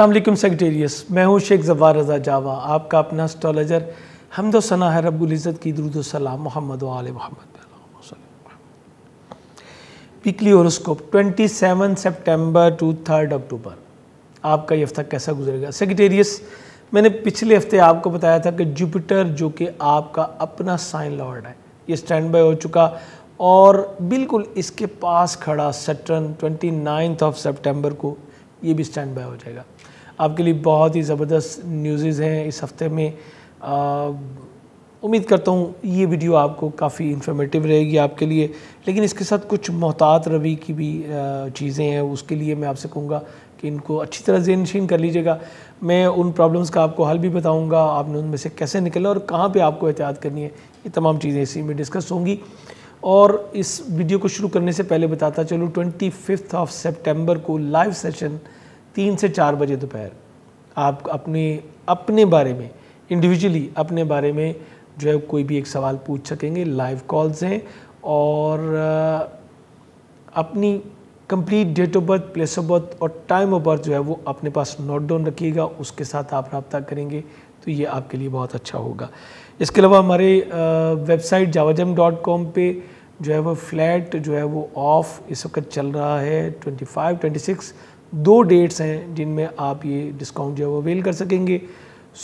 असलम सेक्रटेरियस मैं हूँ शेख जवार रजा जावा आपका अपना स्ट्रॉलॉजर हमदो सना है रब्ज़त की दरुदोसलाम मोहम्मद वाल मोहम्मद वीकली हॉरोस्कोप 27 सितंबर टू थर्ड अक्टूबर आपका ये हफ्ता कैसा गुजरेगा सेक्रेटेरियस मैंने पिछले हफ्ते आपको बताया था कि जुपिटर जो कि आपका अपना साइन लॉर्ड है ये स्टैंड बाय हो चुका और बिल्कुल इसके पास खड़ा सटर्न ट्वेंटी ऑफ सेप्टेम्बर को ये भी स्टैंड बाय हो जाएगा आपके लिए बहुत ही ज़बरदस्त न्यूज़ हैं इस हफ्ते में उम्मीद करता हूँ ये वीडियो आपको काफ़ी इन्फॉर्मेटिव रहेगी आपके लिए लेकिन इसके साथ कुछ मोहतात रवि की भी चीज़ें हैं उसके लिए मैं आपसे कहूँगा कि इनको अच्छी तरह जेन शीन कर लीजिएगा मैं उन प्रॉब्लम्स का आपको हल भी बताऊँगा आपने उनमें से कैसे निकलना और कहाँ पर आपको एहतियात करनी है ये तमाम चीज़ें इसी में डिस्कस होंगी और इस वीडियो को शुरू करने से पहले बताता चलूँ ट्वेंटी फिफ्थ ऑफ सेप्टेम्बर को लाइव सेशन तीन से चार बजे दोपहर आप अपने अपने बारे में इंडिविजुअली अपने बारे में जो है कोई भी एक सवाल पूछ सकेंगे लाइव कॉल्स हैं और अपनी complete date of birth place of birth और टाइम ऑफ बर्थ जो है वो अपने पास नोट डाउन रखिएगा उसके साथ आप रबता करेंगे तो ये आपके लिए बहुत अच्छा होगा इसके अलावा हमारे वेबसाइट जावाजम डॉट कॉम पर जो है वो फ्लैट जो है वो ऑफ इस वक्त चल रहा है ट्वेंटी फाइव ट्वेंटी सिक्स दो डेट्स हैं जिनमें आप ये डिस्काउंट जो है वो अवेल कर सकेंगे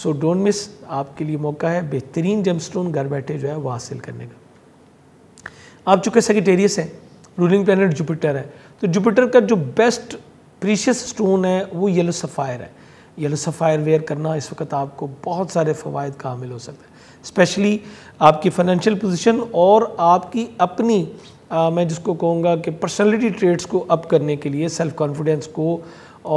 सो डोंट मिस आपके लिए मौका है बेहतरीन स्टोन घर बैठे जो है वो हासिल करने का आप चूँकि सेक्रेटेरियस हैं रूलिंग प्लानट जुपिटर है तो जुपिटर का जो बेस्ट प्रीशियस स्टोन है वो येलो सफ़ायर है येलो सफ़ायर वेयर करना इस वक्त आपको बहुत सारे फ़वाद का हामिल हो सकता है स्पेशली आपकी फाइनेंशियल पोजीशन और आपकी अपनी आ, मैं जिसको कहूँगा कि पर्सनालिटी ट्रेड्स को अप करने के लिए सेल्फ कॉन्फिडेंस को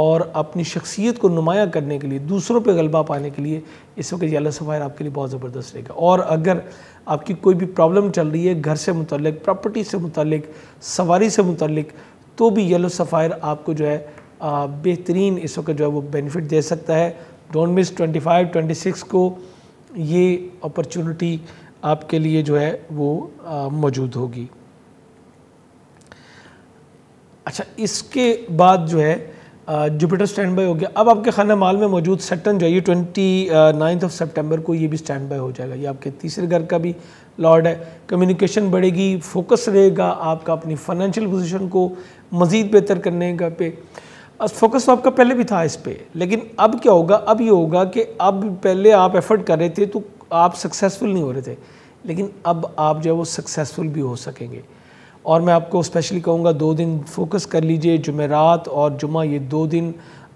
और अपनी शख्सियत को नुमाया करने के लिए दूसरों पे गलबा पाने के लिए इस वक्त ये सफ़ायर आपके लिए बहुत ज़बरदस्त रहेगा और अगर आपकी कोई भी प्रॉब्लम चल रही है घर से मुतलक प्रॉपर्टी से मुतलक सवारी से मुतलक तो भी येलो सफ़ायर आपको जो है बेहतरीन इस वक्त जो है वो बेनिफिट दे सकता है डोंट मिस 25, 26 को ये अपॉर्चुनिटी आपके लिए जो है वो मौजूद होगी अच्छा इसके बाद जो है जुपिटर स्टैंड बाई हो गया अब आपके खाना माल में मौजूद सेटन जो है ये ट्वेंटी नाइन्थ ऑफ सेप्टेम्बर को ये भी स्टैंड बाई हो जाएगा ये आपके तीसरे घर का भी लॉर्ड है कम्युनिकेशन बढ़ेगी फोकस रहेगा आपका अपनी फाइनेंशियल पोजीशन को मज़ीद बेहतर करने का पे फोकस तो आपका पहले भी था इस पर लेकिन अब क्या होगा अब ये होगा कि अब पहले आप एफर्ट कर रहे थे तो आप सक्सेसफुल नहीं हो रहे थे लेकिन अब आप जो है वो सक्सेसफुल भी हो सकेंगे और मैं आपको स्पेशली कहूँगा दो दिन फोकस कर लीजिए जुमेरात और जुमा ये दो दिन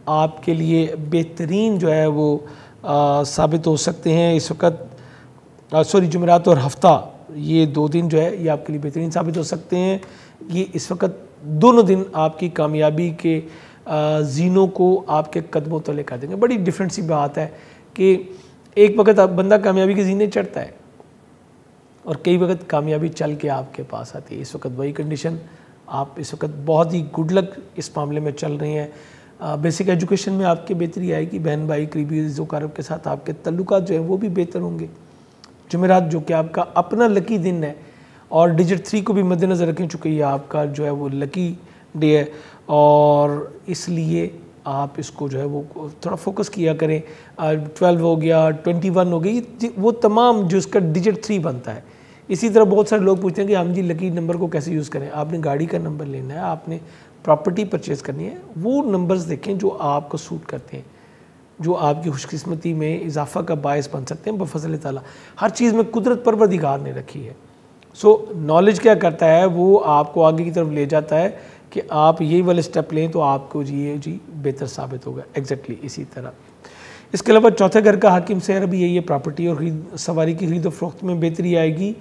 आपके लिए बेहतरीन जो है वो आ, साबित हो सकते हैं इस वक्त सॉरी जुमेरात और हफ्ता ये दो दिन जो है ये आपके लिए बेहतरीन साबित हो सकते हैं ये इस वक्त दोनों दिन आपकी कामयाबी के जीनों को आपके कदमों तले कर देंगे बड़ी डिफरेंट सी बात है कि एक वक्त आप बंदा कामयाबी के जीने चढ़ता है और कई वक्त कामयाबी चल के आपके पास आती है इस वक्त वही कंडीशन आप इस वक्त बहुत ही गुड लक इस मामले में चल रही हैं बेसिक एजुकेशन में आपकी बेहतरी आएगी बहन भाई करीबी रिजोकारब के साथ आपके तल्लुक जो हैं वो भी बेहतर होंगे जुमेरात जो कि आपका अपना लकी दिन है और डिजिट थ्री को भी मद्देनज़र रखें चूँकि ये आपका जो है वो लकी लिए और इसलिए आप इसको जो है वो थोड़ा फोकस किया करें ट्वेल्व हो गया ट्वेंटी वन हो गई वो तमाम जो इसका डिजिट थ्री बनता है इसी तरह बहुत सारे लोग पूछते हैं कि हम हाँ जी लकी नंबर को कैसे यूज़ करें आपने गाड़ी का नंबर लेना है आपने प्रॉपर्टी परचेज़ करनी है वो नंबर्स देखें जो आपको सूट करते हैं जो आपकी खुशकस्मती में इजाफा का बायस बन सकते हैं बफजल तला हर चीज़ में कुदरत परवरदिगार ने रखी है सो so, नॉलेज क्या करता है वो आपको आगे की तरफ ले जाता है कि आप यही वाले स्टेप लें तो आपको जी ये जी बेहतर साबित होगा एग्जैक्टली इसी तरह इसके अलावा चौथे घर का हाकिम शहर भी यही है प्रॉपर्टी और खरीद सवारी की खरीद फरोख्त में बेहतरी आएगी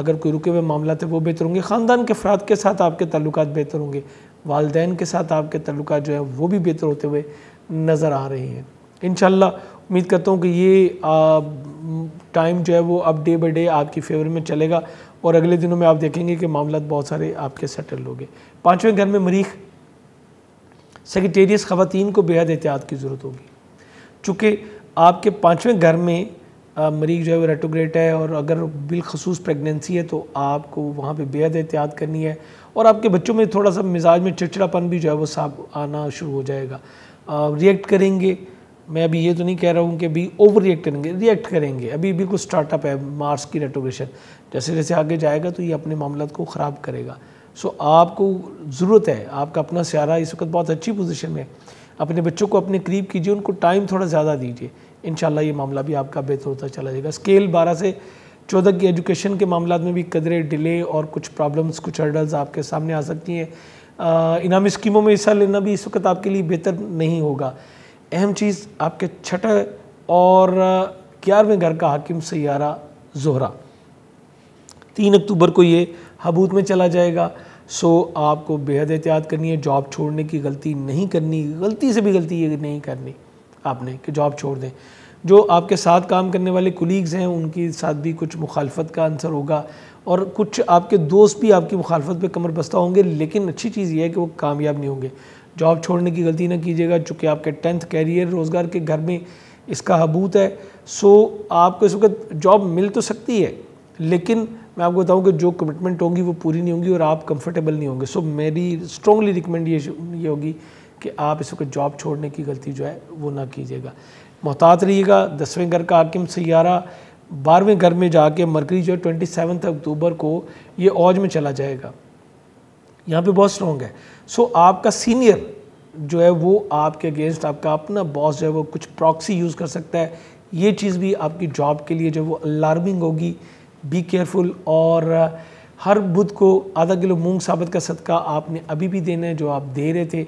अगर कोई रुके हुए मामला थे वो बेहतर होंगे ख़ानदान के अफराद के साथ आपके तल्लुक बेहतर होंगे वालदेन के साथ आपके तल्लुक जो है वो भी बेहतर होते हुए नज़र आ रहे हैं इन उम्मीद करता हूँ कि ये टाइम जो है वो अब डे बाई डे आपकी फेवर में चलेगा और अगले दिनों में आप देखेंगे कि मामला बहुत सारे आपके सेटल हो गए पाँचवें घर में मरीख सेक्रेटेरियस खातन को बेहद एहतियात की ज़रूरत होगी चूँकि आपके पाँचवें घर में मरीज जो है वो रेटोग्रेट है और अगर बिलखसूस प्रेगनेंसी है तो आपको वहाँ पे बेहद एहतियात करनी है और आपके बच्चों में थोड़ा सा मिजाज में चिड़चिड़ापन भी जो है वो साफ आना शुरू हो जाएगा रिएक्ट करेंगे मैं अभी ये तो नहीं कह रहा हूँ कि अभी ओवर रिएक्ट करेंगे रिएक्ट करेंगे अभी कुछ स्टार्टअप है मार्स की रेटोग्रेशन जैसे जैसे आगे जाएगा तो ये अपने मामला को ख़राब करेगा सो आपको ज़रूरत है आपका अपना स्यारा इस वक्त बहुत अच्छी पोजिशन में है अपने बच्चों को अपने करीब कीजिए उनको टाइम थोड़ा ज़्यादा दीजिए इन ये मामला भी आपका बेहतर होता चला जाएगा स्केल बारह से चौदह की एजुकेशन के मामला में भी कदरे डिले और कुछ प्रॉब्लम्स कुछ हर्डल्स आपके सामने आ सकती हैं इनामी स्कीमों में हिस्सा लेना भी इस वक्त आपके लिए बेहतर नहीं होगा अहम चीज़ आपके छठे और ग्यारहवें घर का हाकिम सयारा जोहरा तीन अक्टूबर को ये हबूत में चला जाएगा सो आपको बेहद एहतियात करनी है जॉब छोड़ने की गलती नहीं करनी गलती से भी गलती ये नहीं करनी आपने कि जॉब छोड़ दें जो आपके साथ काम करने वाले कुलीग्स हैं उनके साथ भी कुछ मुखालफत का आंसर होगा और कुछ आपके दोस्त भी आपकी मुखालफत पे कमर बस्ता होंगे लेकिन अच्छी चीज़ यह है कि वो कामयाब नहीं होंगे जॉब छोड़ने की गलती ना कीजिएगा चूँकि आपके टेंथ कैरियर रोज़गार के घर में इसका हबूत है सो आपको इस वक्त जॉब मिल तो सकती है लेकिन मैं आपको बताऊं कि जो कमिटमेंट होंगी वो पूरी नहीं होंगी और आप कंफर्टेबल नहीं होंगे सो so, मेरी स्ट्रॉन्गली रिकमेंड ये ये होगी कि आप इस वक्त जॉब छोड़ने की गलती जो है वो ना कीजिएगा मोहतात रहिएगा दसवें घर का हाकिम सयारा बारहवें घर में जाके मरकरी जो है ट्वेंटी अक्टूबर को ये औज में चला जाएगा यहाँ पे बहुत स्ट्रॉन्ग है सो so, आपका सीनियर जो है वो आपके अगेंस्ट आपका अपना बॉस जो है वो कुछ प्रॉक्सी यूज़ कर सकता है ये चीज़ भी आपकी जॉब के लिए जो वो अलार्मिंग होगी बी केयरफुल और हर बुध को आधा किलो मूंग साबित का सदका आपने अभी भी देना है जो आप दे रहे थे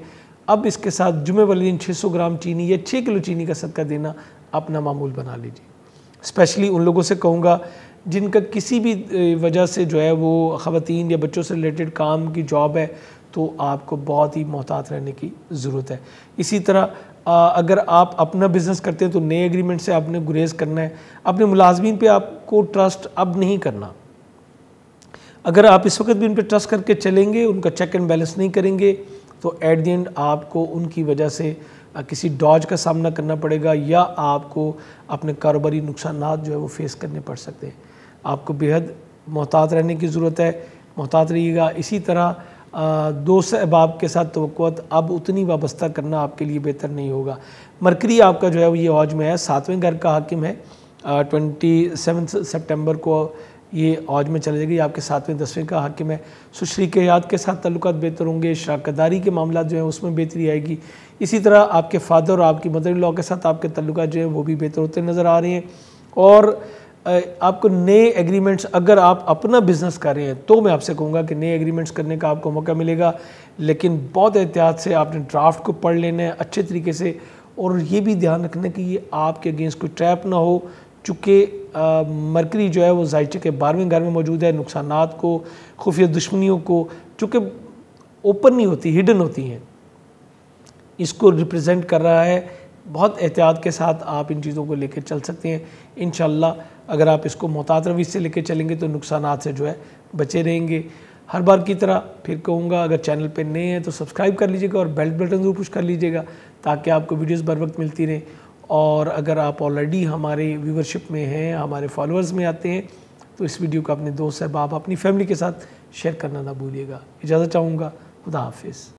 अब इसके साथ जुमे वाले दिन 600 ग्राम चीनी या 6 किलो चीनी का सदका देना अपना मामूल बना लीजिए स्पेशली उन लोगों से कहूँगा जिनका किसी भी वजह से जो है वो ख़वान या बच्चों से रिलेटेड काम की जॉब है तो आपको बहुत ही मोहतात रहने की ज़रूरत है इसी तरह आ, अगर आप अपना बिज़नेस करते हैं तो नए एग्रीमेंट से आपने गुरेज करना है अपने मुलाजमीन पे आपको ट्रस्ट अब नहीं करना अगर आप इस वक्त भी उन पर ट्रस्ट करके चलेंगे उनका चेक एंड बैलेंस नहीं करेंगे तो एट दी एंड आपको उनकी वजह से किसी डॉज का सामना करना पड़ेगा या आपको अपने कारोबारी नुकसान जो है वो फेस करने पड़ सकते हैं आपको बेहद मोहतात रहने की ज़रूरत है मोहतात रहिएगा इसी तरह दो अहबाब के साथ तो अब उतनी वाबस्ता करना आपके लिए बेहतर नहीं होगा मरकरी आपका जो है वो ये हौज में है सातवें घर का हाकिम है ट्वेंटी सेवन सेप्टेम्बर को ये आज में चले जाएगी आपके सातवें दसवें का हाकिम है सुश्री के याद के साथ तल्लुक बेहतर होंगे शराकतदारी के मामला जो है उसमें बेहतरी आएगी इसी तरह आपके फादर और आपकी मदर लॉ के साथ आपके तल्लुक जो है वो भी बेहतर होते नज़र आ रहे हैं और आपको नए एग्रीमेंट्स अगर आप अपना बिजनेस कर रहे हैं तो मैं आपसे कहूँगा कि नए एग्रीमेंट्स करने का आपको मौका मिलेगा लेकिन बहुत एहतियात से आपने ड्राफ्ट को पढ़ लेना है अच्छे तरीके से और ये भी ध्यान रखना कि ये आपके अगेंस्ट कोई ट्रैप ना हो चूँकि मरकरी जो है वो जायचे के बारहवें घर में मौजूद है नुकसान को खुफिया दुश्मनियों को चूँकि ओपन नहीं होती हिडन होती हैं इसको रिप्रेजेंट कर रहा है बहुत एहतियात के साथ आप इन चीज़ों को लेकर चल सकते हैं इन अगर आप इसको मोहतात रवि से लेकर चलेंगे तो नुकसान से जो है बचे रहेंगे हर बार की तरह फिर कहूँगा अगर चैनल पर नए हैं तो सब्सक्राइब कर लीजिएगा और बेल बटन ज़रूर पुश कर लीजिएगा ताकि आपको वीडियोज़ बर वक्त मिलती रहें और अगर आप ऑलरेडी हमारे व्यूवरशिप में हैं हमारे फॉलोअर्स में आते हैं तो इस वीडियो को अपने दोस्त अहबाब अपनी फैमिली के साथ शेयर करना ना भूलिएगा इजाज़त चाहूँगा खुदा हाफिज़